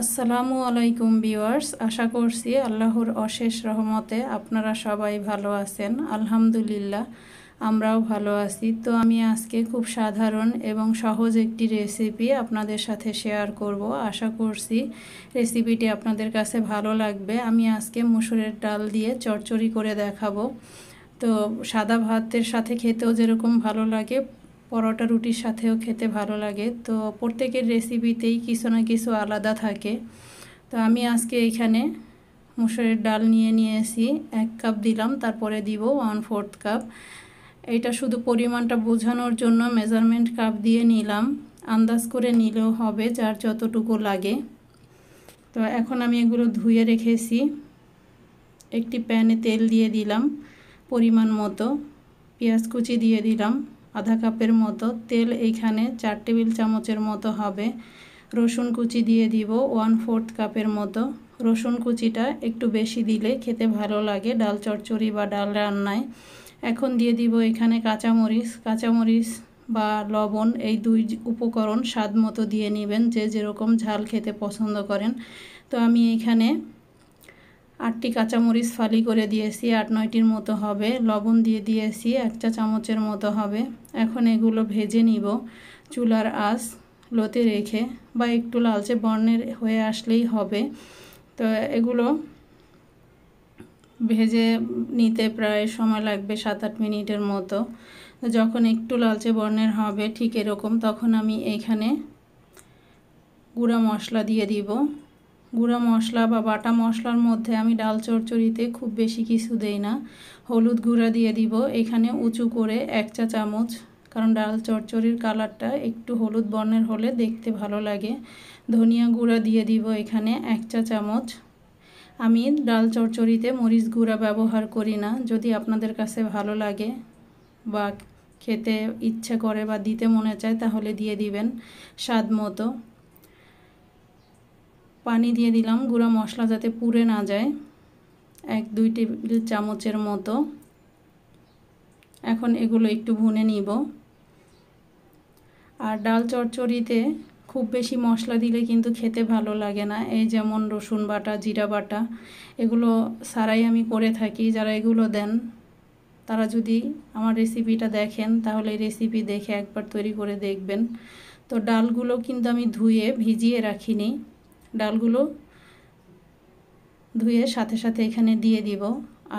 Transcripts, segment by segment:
আসসালামু আলাইকুম বিওয়ার্স আশা করছি আল্লাহর অশেষ রহমতে আপনারা সবাই ভালো আছেন আলহামদুলিল্লাহ আমরাও ভালো আছি তো আমি আজকে খুব সাধারণ এবং সহজ একটি রেসিপি আপনাদের সাথে শেয়ার করব আশা করছি রেসিপিটি আপনাদের কাছে ভালো লাগবে আমি আজকে মুসুরের ডাল দিয়ে চড়চড়ি করে দেখাবো তো সাদা ভাতের সাথে খেতেও যেরকম ভালো লাগে পরোটা রুটির সাথেও খেতে ভালো লাগে তো প্রত্যেকের রেসিপিতেই কিছু না কিছু আলাদা থাকে তো আমি আজকে এখানে মুসুরের ডাল নিয়ে নিয়েছি এক কাপ দিলাম তারপরে দিব ওয়ান ফোর্থ কাপ এটা শুধু পরিমাণটা বোঝানোর জন্য মেজারমেন্ট কাপ দিয়ে নিলাম আন্দাজ করে নিলেও হবে যার যতটুকু লাগে তো এখন আমি এগুলো ধুয়ে রেখেছি একটি প্যানে তেল দিয়ে দিলাম পরিমাণ মতো পেঁয়াজ কুচি দিয়ে দিলাম আধা কাপের মতো তেল এইখানে চার টেবিল চামচের মতো হবে রসুন কুচি দিয়ে দিব ওয়ান ফোর্থ কাপের মতো রসুন কুচিটা একটু বেশি দিলে খেতে ভালো লাগে ডাল চচ্চড়ি বা ডাল রান্নায় এখন দিয়ে দিব এখানে কাঁচামরিচ কাঁচামরিচ বা লবণ এই দুই উপকরণ স্বাদ মতো দিয়ে নেবেন যে যেরকম ঝাল খেতে পছন্দ করেন তো আমি এখানে আটটি কাঁচামরিচ ফালি করে দিয়েছি আট নয়টির মতো হবে লবণ দিয়ে দিয়েছি এক চা চামচের মতো হবে এখন এগুলো ভেজে নিব চুলার আস লোতে রেখে বা একটু লালচে বর্ণের হয়ে আসলেই হবে তো এগুলো ভেজে নিতে প্রায় সময় লাগবে সাত আট মিনিটের মতো যখন একটু লালচে বর্ণের হবে ঠিক এরকম তখন আমি এখানে গুঁড়া মশলা দিয়ে দিব গুঁড়া মশলা বা বাটা মশলার মধ্যে আমি ডাল চড়চড়িতে খুব বেশি কিছু দেই না হলুদ গুঁড়া দিয়ে দিব এখানে উঁচু করে এক চা চামচ কারণ ডাল চচ্চড়ির কালারটা একটু হলুদ বর্ণের হলে দেখতে ভালো লাগে ধনিয়া গুঁড়া দিয়ে দিব এখানে এক চা চামচ আমি ডাল চচ্চড়িতে মরিচ গুঁড়া ব্যবহার করি না যদি আপনাদের কাছে ভালো লাগে বা খেতে ইচ্ছে করে বা দিতে মনে চায় তাহলে দিয়ে দিবেন স্বাদ মতো পানি দিয়ে দিলাম গুঁড়া মশলা যাতে পুড়ে না যায় এক দুই টেবিল চামচের মতো এখন এগুলো একটু ভুনে নিব আর ডাল চচ্চড়িতে খুব বেশি মশলা দিলে কিন্তু খেতে ভালো লাগে না এই যেমন রসুন বাটা জিরা বাটা এগুলো সারাই আমি করে থাকি যারা এগুলো দেন তারা যদি আমার রেসিপিটা দেখেন তাহলে রেসিপি দেখে একবার তৈরি করে দেখবেন তো ডালগুলো কিন্তু আমি ধুয়ে ভিজিয়ে রাখিনি ডালগুলো ধুয়ে সাথে সাথে এখানে দিয়ে দিব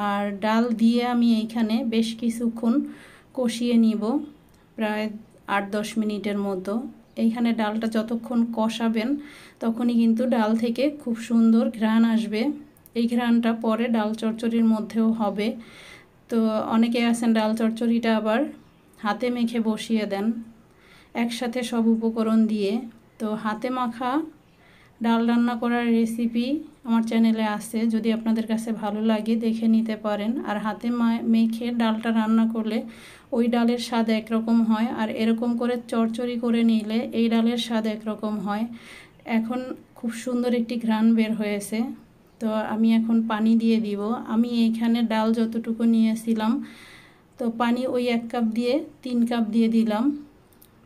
আর ডাল দিয়ে আমি এইখানে বেশ কিছুক্ষণ কষিয়ে নিব প্রায় আট দশ মিনিটের মতো এইখানে ডালটা যতক্ষণ কষাবেন তখনই কিন্তু ডাল থেকে খুব সুন্দর ঘ্রাণ আসবে এই ঘ্রাণটা পরে ডাল চচ্চড়ির মধ্যেও হবে তো অনেকে আছেন ডাল চচ্চড়িটা আবার হাতে মেখে বসিয়ে দেন একসাথে সব উপকরণ দিয়ে তো হাতে মাখা ডাল রান্না করার রেসিপি আমার চ্যানেলে আছে যদি আপনাদের কাছে ভালো লাগে দেখে নিতে পারেন আর হাতে মেখে ডালটা রান্না করলে ওই ডালের স্বাদ একরকম হয় আর এরকম করে চড়চড়ি করে নিলে এই ডালের স্বাদ একরকম হয় এখন খুব সুন্দর একটি ঘ্রাণ বের হয়েছে তো আমি এখন পানি দিয়ে দিব আমি এইখানে ডাল যতটুকু নিয়েছিলাম তো পানি ওই এক কাপ দিয়ে তিন কাপ দিয়ে দিলাম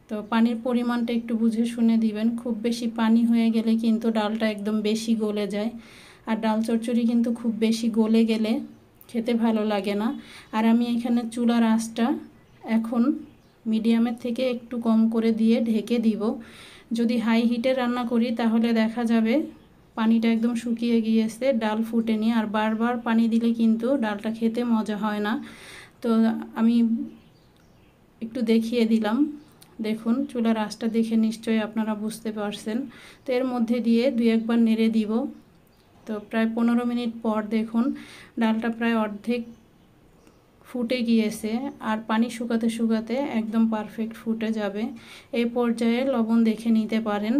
তো পানির পরিমাণটা একটু বুঝে শুনে দিবেন খুব বেশি পানি হয়ে গেলে কিন্তু ডালটা একদম বেশি গলে যায় আর ডাল চচ্চড়ি কিন্তু খুব বেশি গলে গেলে খেতে ভালো লাগে না আর আমি এখানে চুলার আঁচটা এখন মিডিয়ামের থেকে একটু কম করে দিয়ে ঢেকে দিব যদি হাই হিটে রান্না করি তাহলে দেখা যাবে পানিটা একদম শুকিয়ে গিয়েছে ডাল ফুটে নিয়ে আর বারবার পানি দিলে কিন্তু ডালটা খেতে মজা হয় না তো আমি একটু দেখিয়ে দিলাম দেখুন চুলার আঁচটা দেখে নিশ্চয়ই আপনারা বুঝতে পারছেন তো এর মধ্যে দিয়ে দুই একবার নেড়ে দিব তো প্রায় পনেরো মিনিট পর দেখুন ডালটা প্রায় অর্ধেক ফুটে গিয়েছে আর পানি শুকাতে শুকাতে একদম পারফেক্ট ফুটে যাবে এই পর্যায়ে লবণ দেখে নিতে পারেন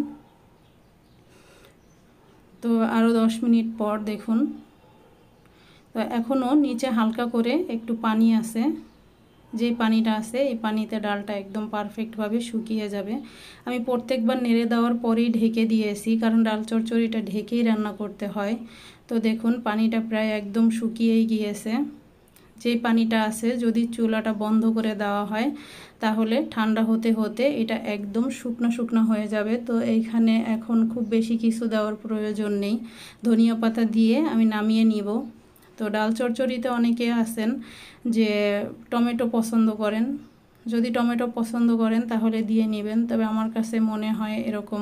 তো আরও দশ মিনিট পর দেখুন তো এখনও নিচে হালকা করে একটু পানি আছে যে পানিটা আছে এই পানিতে ডালটা একদম পারফেক্টভাবে শুকিয়ে যাবে আমি প্রত্যেকবার নেড়ে দেওয়ার পরেই ঢেকে দিয়েছি কারণ ডাল চচ্চড়িটা ঢেকেই রান্না করতে হয় তো দেখুন পানিটা প্রায় একদম শুকিয়েই গিয়েছে যে পানিটা আছে যদি চুলাটা বন্ধ করে দেওয়া হয় তাহলে ঠান্ডা হতে হতে এটা একদম শুকনো শুকনো হয়ে যাবে তো এইখানে এখন খুব বেশি কিছু দেওয়ার প্রয়োজন নেই ধনিয়া পাতা দিয়ে আমি নামিয়ে নিব তো ডাল চড়চড়িতে অনেকে আছেন যে টমেটো পছন্দ করেন যদি টমেটো পছন্দ করেন তাহলে দিয়ে নেবেন তবে আমার কাছে মনে হয় এরকম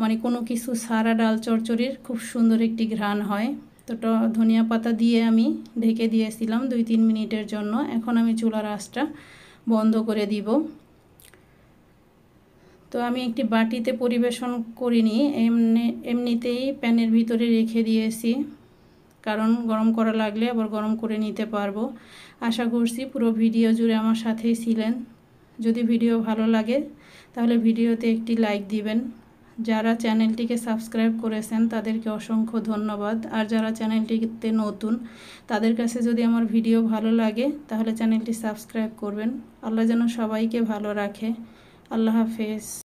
মানে কোনো কিছু সারা ডাল চড়চড়ির খুব সুন্দর একটি ঘ্রাণ হয় তো ধনিয়া পাতা দিয়ে আমি ঢেকে দিয়েছিলাম দুই তিন মিনিটের জন্য এখন আমি চুলার আঁচটা বন্ধ করে দিব তো আমি একটি বাটিতে পরিবেশন করিনি এমনি এমনিতেই প্যানের ভিতরে রেখে দিয়েছি কারণ গরম করা লাগলে আবার গরম করে নিতে পারবো আশা করছি পুরো ভিডিও জুড়ে আমার সাথেই ছিলেন যদি ভিডিও ভালো লাগে তাহলে ভিডিওতে একটি লাইক দিবেন যারা চ্যানেলটিকে সাবস্ক্রাইব করেছেন তাদেরকে অসংখ্য ধন্যবাদ আর যারা চ্যানেলটিতে নতুন তাদের কাছে যদি আমার ভিডিও ভালো লাগে তাহলে চ্যানেলটি সাবস্ক্রাইব করবেন আল্লাহ যেন সবাইকে ভালো রাখে আল্লাহ হাফেজ